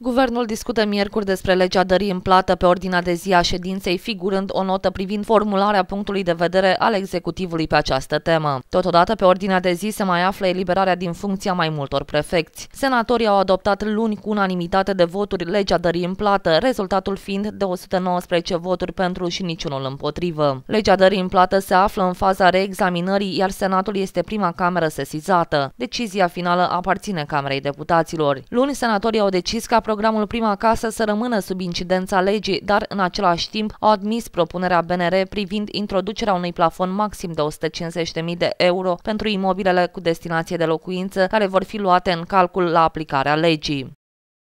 Guvernul discută miercuri despre legea dării în plată pe ordinea de zi a ședinței, figurând o notă privind formularea punctului de vedere al executivului pe această temă. Totodată, pe ordinea de zi se mai află eliberarea din funcția mai multor prefecți. Senatorii au adoptat luni cu unanimitate de voturi legea dării în plată, rezultatul fiind de 119 voturi pentru și niciunul împotrivă. Legea dării în plată se află în faza reexaminării, iar Senatul este prima cameră sesizată. Decizia finală aparține Camerei Deputaților. Luni, senatorii au decis ca programul Prima Casă să rămână sub incidența legii, dar în același timp au admis propunerea BNR privind introducerea unui plafon maxim de 150.000 de euro pentru imobilele cu destinație de locuință care vor fi luate în calcul la aplicarea legii.